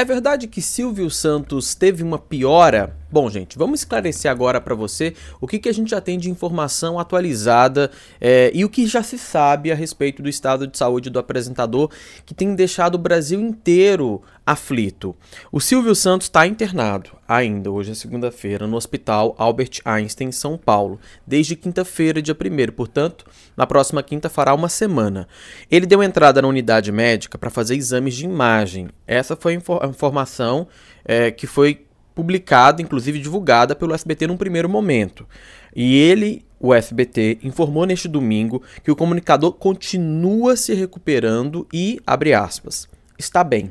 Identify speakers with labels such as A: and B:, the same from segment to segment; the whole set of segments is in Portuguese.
A: É verdade que Silvio Santos teve uma piora Bom, gente, vamos esclarecer agora para você o que, que a gente já tem de informação atualizada é, e o que já se sabe a respeito do estado de saúde do apresentador que tem deixado o Brasil inteiro aflito. O Silvio Santos está internado ainda, hoje é segunda-feira, no Hospital Albert Einstein, em São Paulo, desde quinta-feira, dia 1 portanto, na próxima quinta fará uma semana. Ele deu entrada na unidade médica para fazer exames de imagem. Essa foi a informação é, que foi publicada, inclusive divulgada pelo SBT num primeiro momento. E ele, o SBT, informou neste domingo que o comunicador continua se recuperando e, abre aspas, está bem.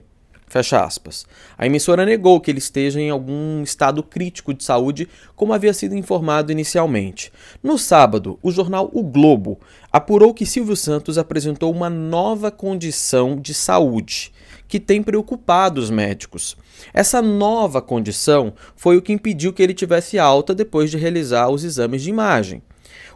A: Fecha aspas. A emissora negou que ele esteja em algum estado crítico de saúde, como havia sido informado inicialmente. No sábado, o jornal O Globo apurou que Silvio Santos apresentou uma nova condição de saúde que tem preocupado os médicos. Essa nova condição foi o que impediu que ele tivesse alta depois de realizar os exames de imagem.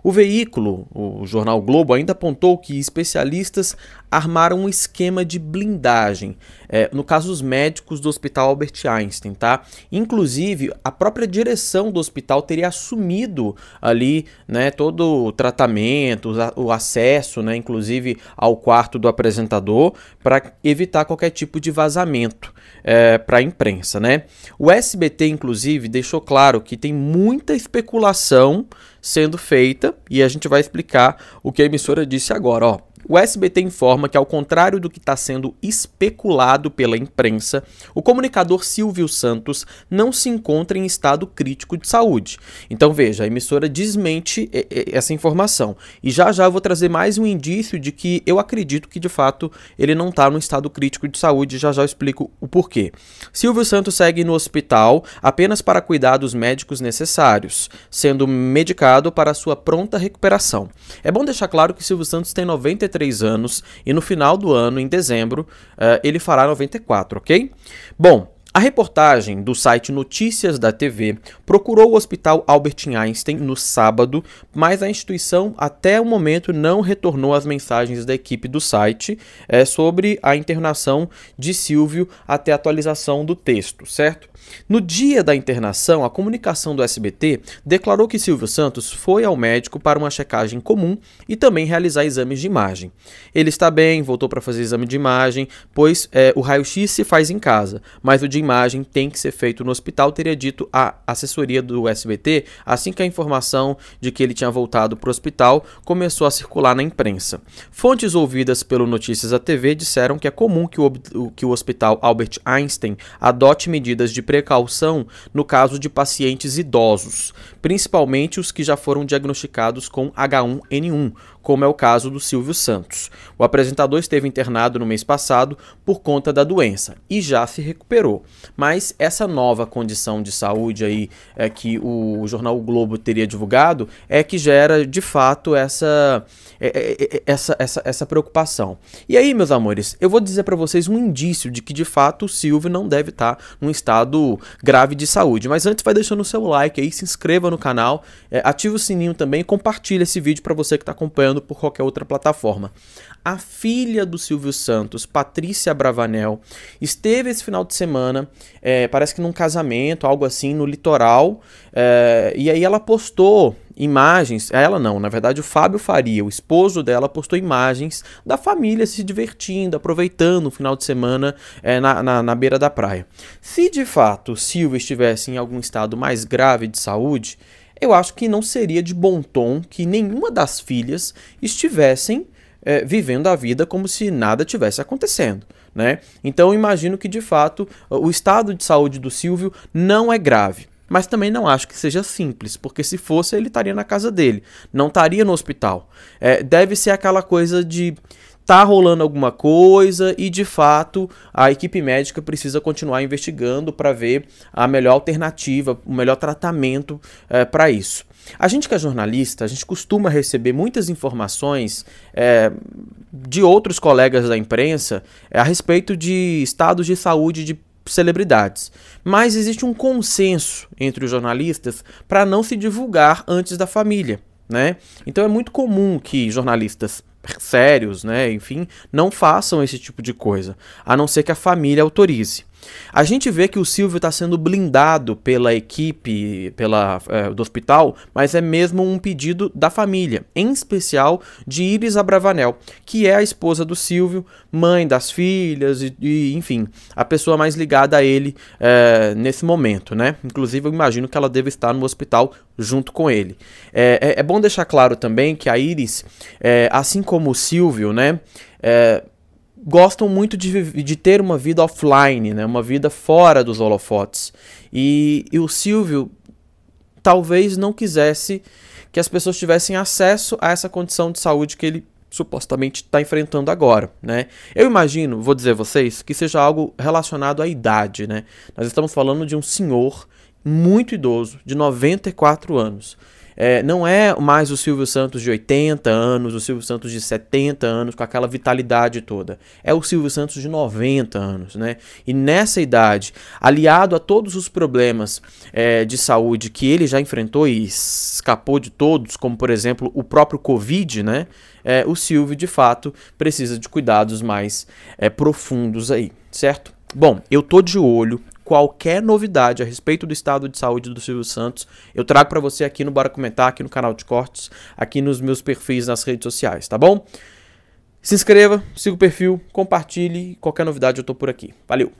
A: O veículo, o jornal Globo, ainda apontou que especialistas armaram um esquema de blindagem, é, no caso os médicos do Hospital Albert Einstein, tá? Inclusive, a própria direção do hospital teria assumido ali, né, todo o tratamento, o acesso, né, inclusive ao quarto do apresentador, para evitar qualquer tipo de vazamento é, para a imprensa, né? O SBT, inclusive, deixou claro que tem muita especulação sendo feita e a gente vai explicar o que a emissora disse agora, ó. O SBT informa que, ao contrário do que está sendo especulado pela imprensa, o comunicador Silvio Santos não se encontra em estado crítico de saúde. Então veja, a emissora desmente essa informação. E já já eu vou trazer mais um indício de que eu acredito que, de fato, ele não está no estado crítico de saúde. Já já eu explico o porquê. Silvio Santos segue no hospital apenas para cuidados médicos necessários, sendo medicado para sua pronta recuperação. É bom deixar claro que Silvio Santos tem 93 93 anos e no final do ano, em dezembro, uh, ele fará 94, ok? Bom, a reportagem do site Notícias da TV procurou o Hospital Albert Einstein no sábado, mas a instituição até o momento não retornou as mensagens da equipe do site é, sobre a internação de Silvio até a atualização do texto, certo? No dia da internação, a comunicação do SBT declarou que Silvio Santos foi ao médico para uma checagem comum e também realizar exames de imagem. Ele está bem, voltou para fazer exame de imagem, pois é, o raio-x se faz em casa, mas o dia imagem tem que ser feito no hospital, teria dito a assessoria do SBT assim que a informação de que ele tinha voltado para o hospital começou a circular na imprensa. Fontes ouvidas pelo Notícias da TV disseram que é comum que o, que o hospital Albert Einstein adote medidas de precaução no caso de pacientes idosos, principalmente os que já foram diagnosticados com H1N1, como é o caso do Silvio Santos. O apresentador esteve internado no mês passado por conta da doença e já se recuperou mas essa nova condição de saúde aí é, que o, jornal o Globo teria divulgado é que gera de fato essa, é, é, é, essa, essa, essa preocupação. E aí, meus amores, eu vou dizer para vocês um indício de que de fato o Silvio não deve estar tá num estado grave de saúde. Mas antes, vai deixando o seu like aí, se inscreva no canal, é, o sininho também e compartilhe esse vídeo para você que está acompanhando por qualquer outra plataforma. A filha do Silvio Santos, Patrícia Bravanel, esteve esse final de semana né? é, parece que num casamento, algo assim, no litoral. É, e aí ela postou imagens, ela não, na verdade o Fábio Faria, o esposo dela, postou imagens da família se divertindo, aproveitando o final de semana é, na, na, na, beira da praia. Se de fato Silva estivesse em algum estado mais grave de saúde, eu acho que não seria de bom tom que nenhuma das filhas estivessem é, vivendo a vida como se nada tivesse acontecendo. Né? Então imagino que de fato o estado de saúde do Silvio não é grave. Mas também não acho que seja simples, porque se fosse ele estaria na casa dele, não estaria no hospital. É, deve ser aquela coisa de tá rolando alguma coisa e de fato a equipe médica precisa continuar investigando para ver a melhor alternativa, o melhor tratamento é, para isso. A gente que é jornalista, a gente costuma receber muitas informações é, de outros colegas da imprensa é, a respeito de estados de saúde de celebridades. Mas existe um consenso entre os jornalistas para não se divulgar antes da família. Né? Então é muito comum que jornalistas sérios, né, enfim, não façam esse tipo de coisa, a não ser que a família autorize. A gente vê que o Silvio está sendo blindado pela equipe pela, é, do hospital, mas é mesmo um pedido da família, em especial de Iris Abravanel, que é a esposa do Silvio, mãe das filhas e, e enfim, a pessoa mais ligada a ele é, nesse momento, né? Inclusive, eu imagino que ela deve estar no hospital junto com ele. É, é, é bom deixar claro também que a Iris, é, assim como o Silvio, né? É, gostam muito de, de ter uma vida offline, né? uma vida fora dos holofotes. E, e o Silvio talvez não quisesse que as pessoas tivessem acesso a essa condição de saúde que ele supostamente está enfrentando agora, né? Eu imagino, vou dizer a vocês, que seja algo relacionado à idade, né? Nós estamos falando de um senhor muito idoso, de 94 anos. É, não é mais o Silvio Santos de 80 anos, o Silvio Santos de 70 anos, com aquela vitalidade toda. É o Silvio Santos de 90 anos, né? E nessa idade, aliado a todos os problemas é, de saúde que ele já enfrentou e escapou de todos, como por exemplo o próprio Covid, né? É, o Silvio de fato precisa de cuidados mais é, profundos aí, certo? Bom, eu tô de olho qualquer novidade a respeito do estado de saúde do Silvio Santos, eu trago para você aqui no Bora Comentar, aqui no canal de cortes, aqui nos meus perfis nas redes sociais, tá bom? Se inscreva, siga o perfil, compartilhe, qualquer novidade eu tô por aqui. Valeu!